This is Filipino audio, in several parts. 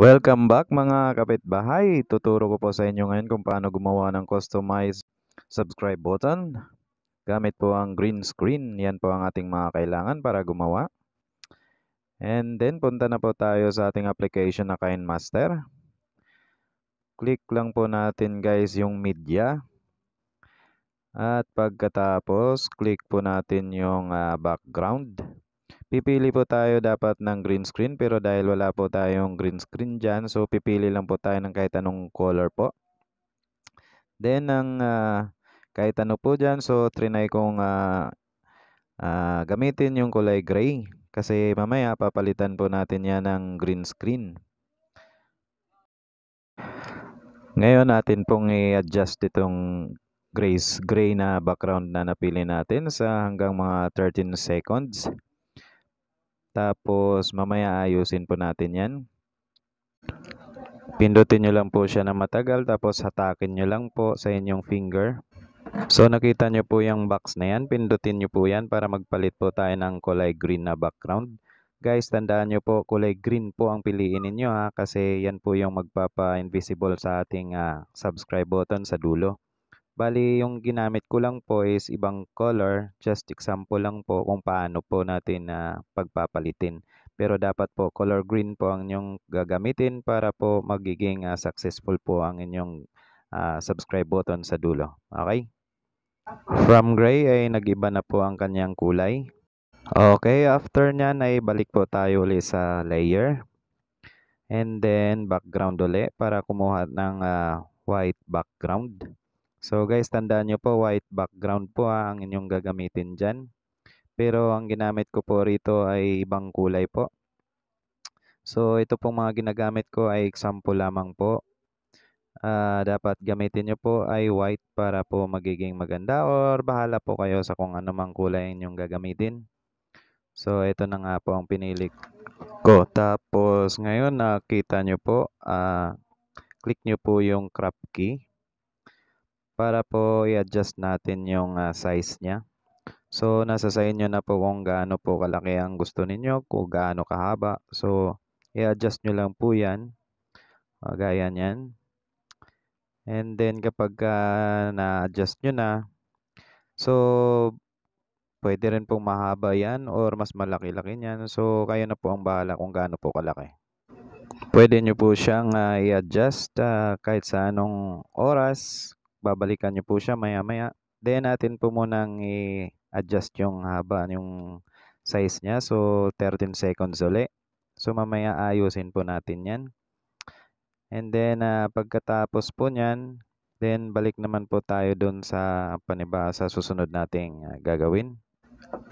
Welcome back mga kapitbahay! Tuturo ko po sa inyo ngayon kung paano gumawa ng customized subscribe button. Gamit po ang green screen. Yan po ang ating mga kailangan para gumawa. And then punta na po tayo sa ating application na KineMaster. Click lang po natin guys yung media. At pagkatapos click po natin yung uh, background. Pipili po tayo dapat ng green screen pero dahil wala po tayong green screen dyan so pipili lang po tayo ng kahit anong color po. Then ang uh, kahit ano po dyan so trinay kong uh, uh, gamitin yung kulay gray kasi mamaya papalitan po natin yan ng green screen. Ngayon natin pong i-adjust itong grays, gray na background na napili natin sa hanggang mga 13 seconds. Tapos, mamaya ayusin po natin yan. Pindutin nyo lang po siya na matagal, tapos hatakin nyo lang po sa inyong finger. So, nakita nyo po yung box na yan. Pindutin nyo po yan para magpalit po tayo ng kulay green na background. Guys, tandaan nyo po, kulay green po ang piliin ninyo ha, kasi yan po yung magpapa-invisible sa ating uh, subscribe button sa dulo. Bali, yung ginamit ko lang po is ibang color. Just example lang po kung paano po natin na uh, pagpapalitin. Pero dapat po color green po ang inyong gagamitin para po magiging uh, successful po ang inyong uh, subscribe button sa dulo. Okay? From gray ay nagiba na po ang kanyang kulay. Okay, after nyan ay balik po tayo ulit sa layer. And then background ulit para kumuha ng uh, white background. So guys, tandaan nyo po, white background po ha, ah, ang inyong gagamitin dyan. Pero ang ginamit ko po rito ay ibang kulay po. So ito pong mga ginagamit ko ay example lamang po. Uh, dapat gamitin nyo po ay white para po magiging maganda or bahala po kayo sa kung anumang kulay inyong gagamitin. So ito na nga po ang pinili ko. Tapos ngayon nakita nyo po, uh, click nyo po yung crop key para po i-adjust natin yung uh, size niya. So, nasa sa inyo na po kung gaano po kalaki ang gusto ninyo, kung gaano kahaba. So, i-adjust nyo lang po yan. Uh, gaya yan. And then, kapag uh, na-adjust nyo na, so, pwede rin pong mahaba yan or mas malaki-laki niyan. So, kayo na po ang bahala kung gaano po kalaki. Pwede nyo po siyang uh, i-adjust uh, kahit sa anong oras, babalikan nyo po siya maya-maya. Then natin po munang i-adjust yung haba, yung size niya. So 13 seconds uli. So mamaya ayusin po natin yan. And then uh, pagkatapos po niyan, then balik naman po tayo dun sa paniba sa susunod nating uh, gagawin.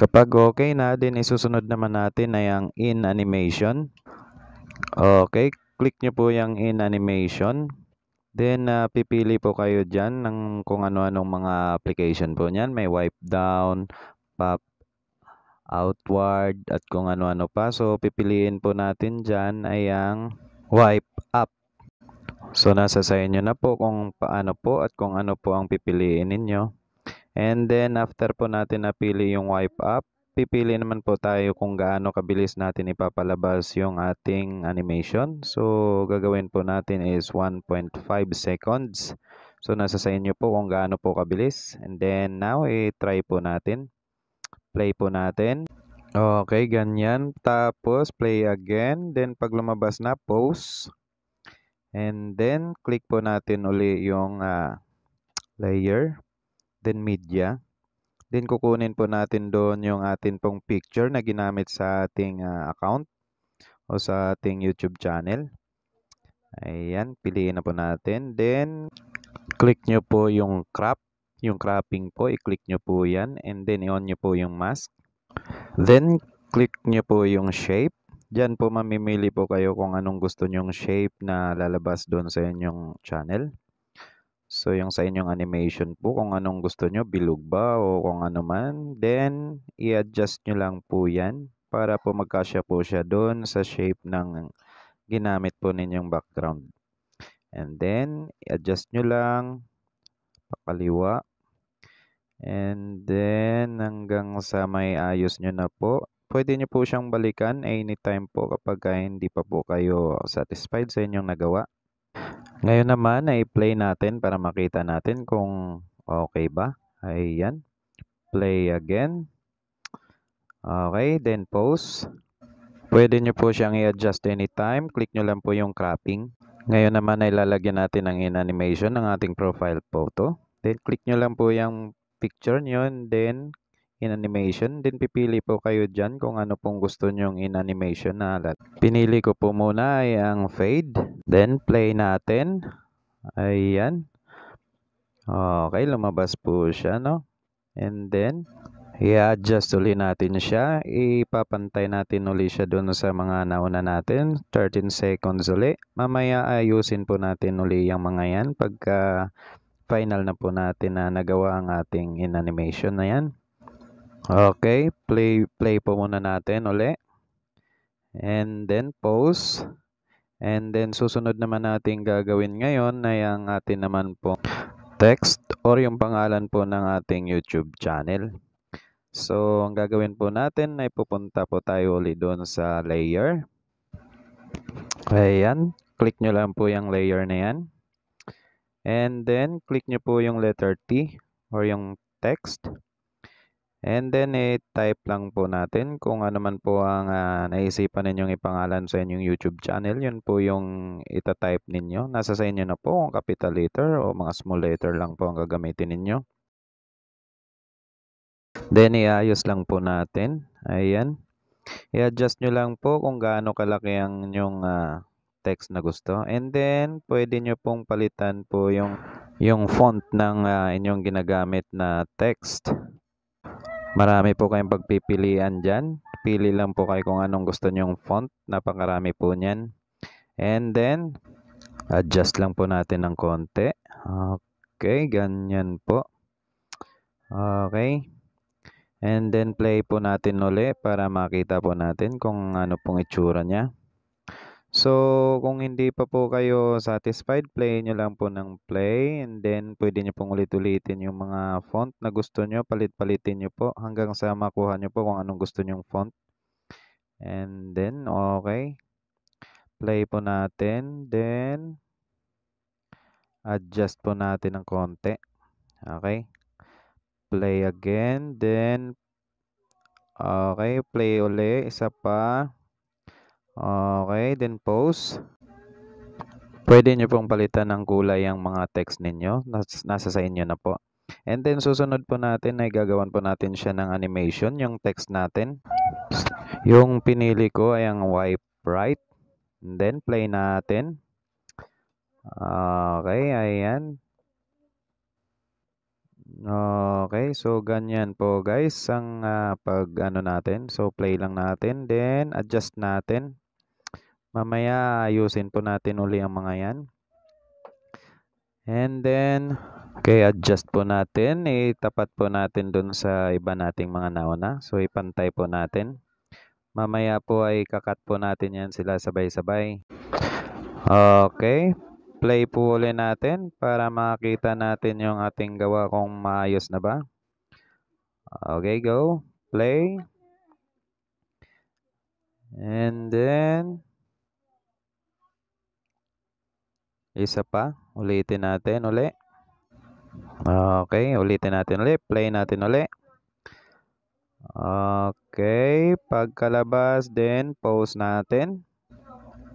Kapag okay na, din isusunod naman natin ay yung in animation. Okay, click nyo po yung in animation. Then, ah, pipili po kayo diyan ng kung ano-anong mga application po niyan. May wipe down, pop, outward, at kung ano-ano pa. So, pipiliin po natin diyan ay ang wipe up. So, nasa sa inyo na po kung paano po at kung ano po ang pipiliin ninyo. And then, after po natin napili yung wipe up, pipili naman po tayo kung gaano kabilis natin ipapalabas yung ating animation. So, gagawin po natin is 1.5 seconds. So, nasa sa inyo po kung gaano po kabilis. And then, now, i-try po natin. Play po natin. Okay, ganyan. Tapos, play again. Then, pag lumabas na, post. And then, click po natin uli yung uh, layer. Then, media. Then kukunin po natin doon yung atin pong picture na ginamit sa ating uh, account o sa ating YouTube channel. Ayan, piliin na po natin. Then, click nyo po yung crop, yung cropping po. I-click nyo po yan. And then, i-on nyo po yung mask. Then, click nyo po yung shape. Diyan po mamimili po kayo kung anong gusto nyong shape na lalabas doon sa inyong channel. So, yung sa inyong animation po, kung anong gusto nyo, bilog ba o kung ano man, then i-adjust nyo lang po yan para po magkasya po siya doon sa shape ng ginamit po ninyong background. And then, i-adjust nyo lang, pakaliwa. And then, hanggang sa may ayos nyo na po, pwede nyo po siyang balikan anytime po kapag ah, hindi pa po kayo satisfied sa inyong nagawa. Ngayon naman ay play natin para makita natin kung okay ba. Ayan. Play again. Okay, then pause. Pwede nyo po siyang i-adjust anytime. Click nyo lang po yung cropping. Ngayon naman ay lalagyan natin ng in-animation ng ating profile photo. Then click nyo lang po yung picture nyo. Then in animation. Then pipili po kayo dyan kung ano pong gusto nyong in animation na halat. Pinili ko po muna ay ang fade. Then play natin. Ayan. Okay, lumabas po siya, no? And then, i-adjust uli natin siya. Ipapantay natin uli siya doon sa mga nauna natin. 13 seconds uli. Mamaya ayusin po natin uli yung mga yan pagka final na po natin na nagawa ang ating in animation na yan. Okay, play play po muna natin uli. And then pause. And then susunod naman nating gagawin ngayon na yung atin naman po text or yung pangalan po ng ating YouTube channel. So, ang gagawin po natin ay pupunta po tayo uli doon sa layer. Ayan, click nyo lang po yung layer na yan. And then, click nyo po yung letter T or yung Text. And then, i-type eh, lang po natin kung ano man po ang uh, naisipan ninyong ipangalan sa inyong YouTube channel. Yun po yung ita-type ninyo. Nasa sa inyo na po kung capital letter o mga small letter lang po ang gagamitin ninyo. Then, iayos lang po natin. Ayan. I-adjust nyo lang po kung gaano kalaki ang inyong uh, text na gusto. And then, pwede nyo pong palitan po yung, yung font ng uh, inyong ginagamit na text. Marami po kayong pagpipilian dyan. Pili lang po kayo kung anong gusto nyong font. Napakarami po nyan. And then, adjust lang po natin ng konti. Okay, ganyan po. Okay. And then play po natin uli para makita po natin kung ano pong itsura niya. So, kung hindi pa po kayo satisfied, play nyo lang po ng play and then pwede nyo pong ulit-ulitin yung mga font na gusto nyo, palit-palitin nyo po hanggang sa makuha nyo po kung anong gusto nyong font. And then, okay. Play po natin. Then, adjust po natin ng konti. Okay. Play again. Then, okay. Play uli. Isa pa. Okay, then post. Pwede nyo pong palitan ng kulay ang mga text ninyo. Nas nasa sa inyo na po. And then susunod po natin ay gagawan po natin siya ng animation, yung text natin. Yung pinili ko ay ang wipe right. And then play natin. Okay, ayan. Okay, so ganyan po guys ang uh, pag ano natin. So play lang natin, then adjust natin. Mamaya ayusin po natin uli ang mga yan. And then, okay, adjust po natin. Itapat po natin dun sa iba nating mga nauna. So, ipantay po natin. Mamaya po ay kakat po natin yan sila sabay-sabay. Okay, play po uli natin para makita natin yung ating gawa kung maayos na ba. Okay, go. Play. And then, Isa pa. Ulitin natin uli. Okay, ulitin natin uli. Play natin uli. Okay, pagkalabas then pause natin.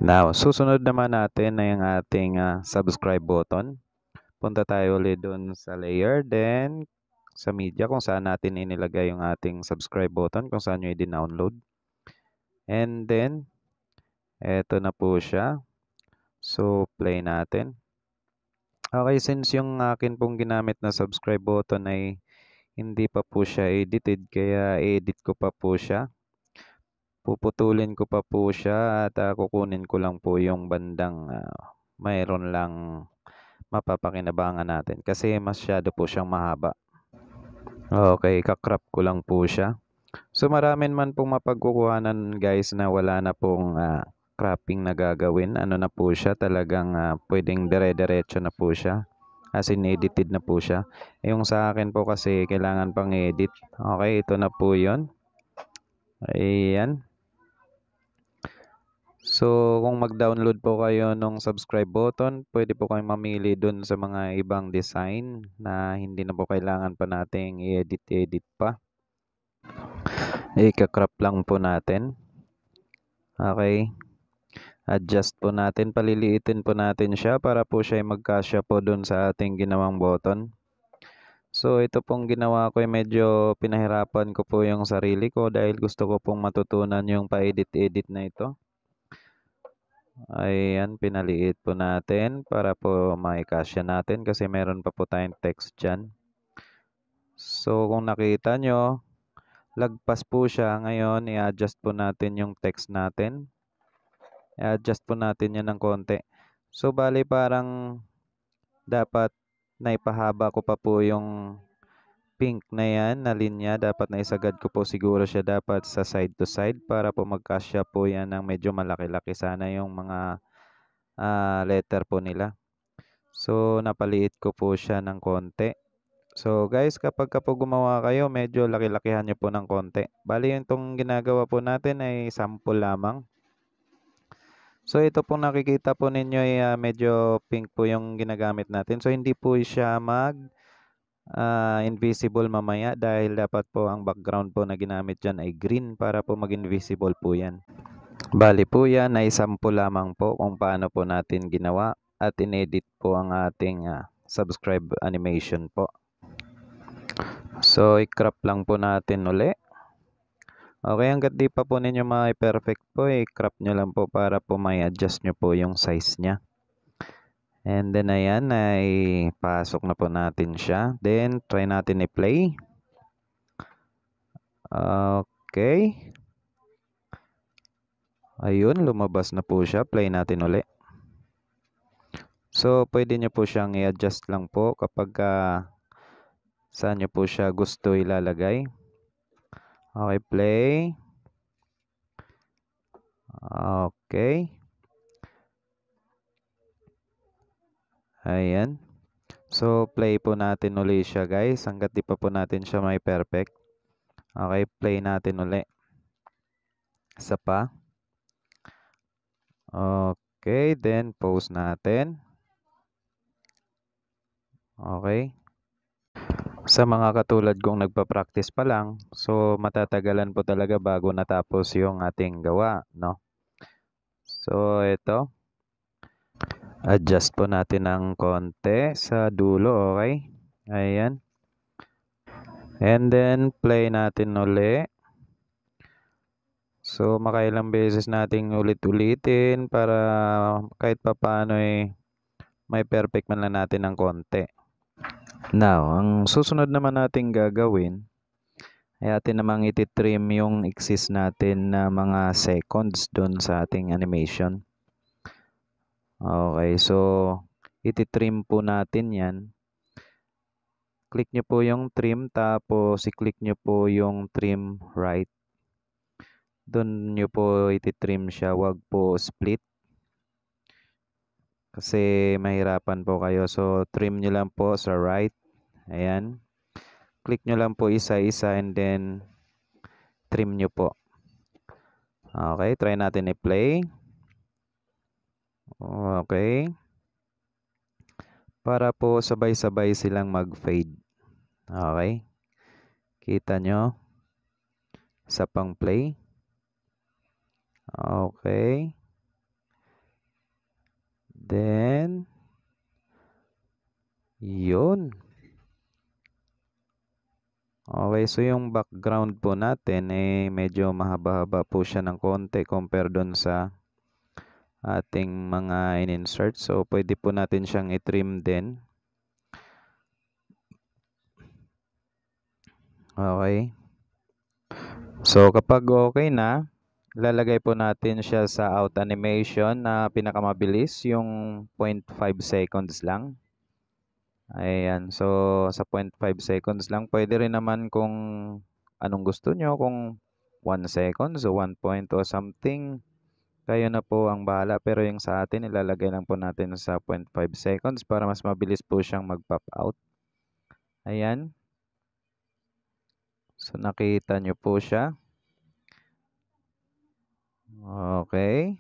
Now, susunod naman natin na yung ating uh, subscribe button. Punta tayo ulit dun sa layer. Then, sa media kung saan natin inilagay yung ating subscribe button, kung saan nyo i-download. And then, eto na po siya. So, play natin. Okay, since yung akin pong ginamit na subscribe button ay hindi pa po siya edited, kaya edit ko pa po siya. Puputulin ko pa po siya at uh, kukunin ko lang po yung bandang uh, mayroon lang mapapakinabangan natin kasi masyado po siyang mahaba. Okay, kakrap ko lang po siya. So maramin man pong mapagkukuhanan guys na wala na pong uh, cropping na gagawin. Ano na po siya, talagang uh, pwedeng dire-diretso na po siya. As in, edited na po siya. Yung sa akin po kasi, kailangan pang edit. Okay, ito na po yon Ayan. So, kung mag-download po kayo ng subscribe button, pwede po kayong mamili dun sa mga ibang design na hindi na po kailangan pa nating i-edit-edit pa. Ika-crop lang po natin. Okay adjust po natin, paliliitin po natin siya para po siya ay magkasya po dun sa ating ginawang button. So ito pong ginawa ko ay medyo pinahirapan ko po yung sarili ko dahil gusto ko pong matutunan yung pa-edit-edit na ito. Ayan, pinaliit po natin para po maikasya natin kasi meron pa po tayong text dyan. So kung nakita nyo, lagpas po siya. Ngayon, i-adjust po natin yung text natin. I-adjust po natin yan ng konti. So, bali parang dapat naipahaba ko pa po yung pink na yan na linya. Dapat na isagad ko po siguro siya dapat sa side to side para po magkasya po yan ng medyo malaki-laki sana yung mga uh, letter po nila. So, napaliit ko po siya ng konti. So, guys, kapag ka po gumawa kayo, medyo laki-lakihan nyo po ng konti. Bali, yung itong ginagawa po natin ay sample lamang. So ito po nakikita po ninyo ay uh, medyo pink po yung ginagamit natin. So hindi po siya mag uh, invisible mamaya dahil dapat po ang background po na ginamit dyan ay green para po mag invisible po yan. Bali po yan ay sample lamang po kung paano po natin ginawa at inedit po ang ating uh, subscribe animation po. So i-crop lang po natin ulit. Okay, hanggat di pa po ninyo ma-perfect po, i-crop eh, nyo lang po para po may adjust nyo po yung size niya. And then ayan, ay pasok na po natin siya. Then, try natin i-play. Okay. Ayun, lumabas na po siya. Play natin uli. So, pwede nyo po siyang i-adjust lang po kapag uh, saan nyo po siya gusto ilalagay. Okay, play. Okay. Ayan. So, play po natin uli siya guys. Hanggat di pa po natin siya may perfect. Okay, play natin uli. Isa pa. Okay, then post natin. Okay sa mga katulad kong nagpa-practice pa lang, so matatagalan po talaga bago natapos yung ating gawa, no? So, ito. Adjust po natin ng konti sa dulo, okay? Ayan. And then, play natin uli. So, makailang beses nating ulit-ulitin para kahit pa paano eh, may perfect man lang natin ng konti. Now, ang susunod naman nating gagawin ay atin namang ititrim yung axis natin na mga seconds doon sa ating animation. Okay, so ititrim po natin yan. Click nyo po yung trim tapos i-click nyo po yung trim right. Doon nyo po ititrim siya, wag po split kasi mahirapan po kayo. So, trim nyo lang po sa right. Ayan. Click nyo lang po isa-isa and then trim nyo po. Okay, try natin i-play. Okay. Para po sabay-sabay silang mag-fade. Okay. Kita nyo. Sa pang-play. Okay. Then, yun. Okay, so yung background po natin eh medyo mahaba-haba po siya ng konti compare doon sa ating mga in-insert. So, pwede po natin siyang i-trim din. Okay. So, kapag okay na, Lalagay po natin siya sa out animation na pinakamabilis, yung 0.5 seconds lang. Ayan, so sa 0.5 seconds lang, pwede rin naman kung anong gusto nyo, kung 1 seconds o 1 point o something. Kayo na po ang bahala, pero yung sa atin, ilalagay lang po natin sa 0.5 seconds para mas mabilis po siyang mag-pop out. Ayan. So nakita nyo po siya. Okay.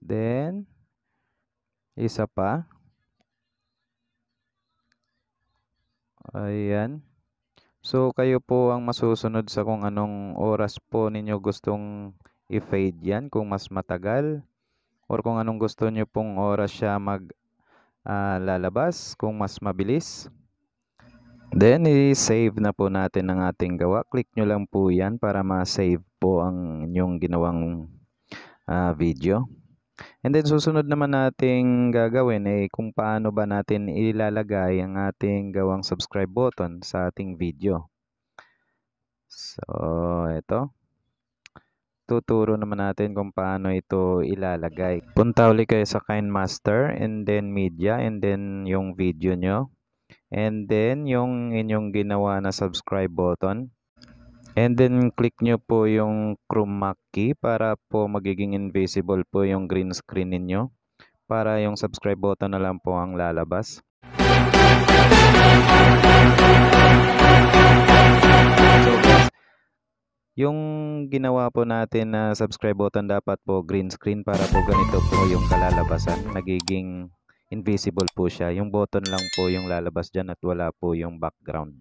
Then, isa pa. Ayan. So, kayo po ang masusunod sa kung anong oras po ninyo gustong i-fade yan. Kung mas matagal or kung anong gusto nyo pong oras siya mag uh, lalabas. Kung mas mabilis. Then, i-save na po natin ang ating gawa. Click nyo lang po yan para ma-save po ang inyong ginawang uh, video. And then, susunod naman nating gagawin ay eh, kung paano ba natin ilalagay ang ating gawang subscribe button sa ating video. So, ito. Tuturo naman natin kung paano ito ilalagay. Punta ulit kayo sa KineMaster and then Media and then yung video nyo. And then, yung inyong ginawa na subscribe button. And then, click nyo po yung chroma key para po magiging invisible po yung green screen ninyo. Para yung subscribe button na lang po ang lalabas. So, yung ginawa po natin na subscribe button dapat po green screen para po ganito po yung kalalabasan. Nagiging invisible po siya. Yung button lang po yung lalabas dyan at wala po yung background.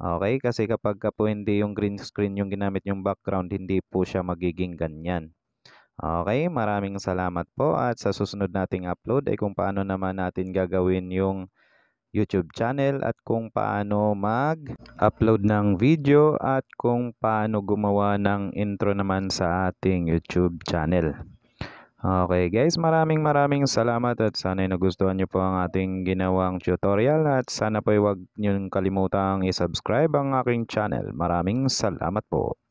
Okay, kasi kapag ka po hindi yung green screen yung ginamit yung background, hindi po siya magiging ganyan. Okay, maraming salamat po at sa susunod nating upload ay kung paano naman natin gagawin yung YouTube channel at kung paano mag-upload ng video at kung paano gumawa ng intro naman sa ating YouTube channel. Okay guys, maraming maraming salamat at sana'y nagustuhan nyo po ang ating ginawang tutorial at sana po huwag nyo kalimutang isubscribe ang aking channel. Maraming salamat po.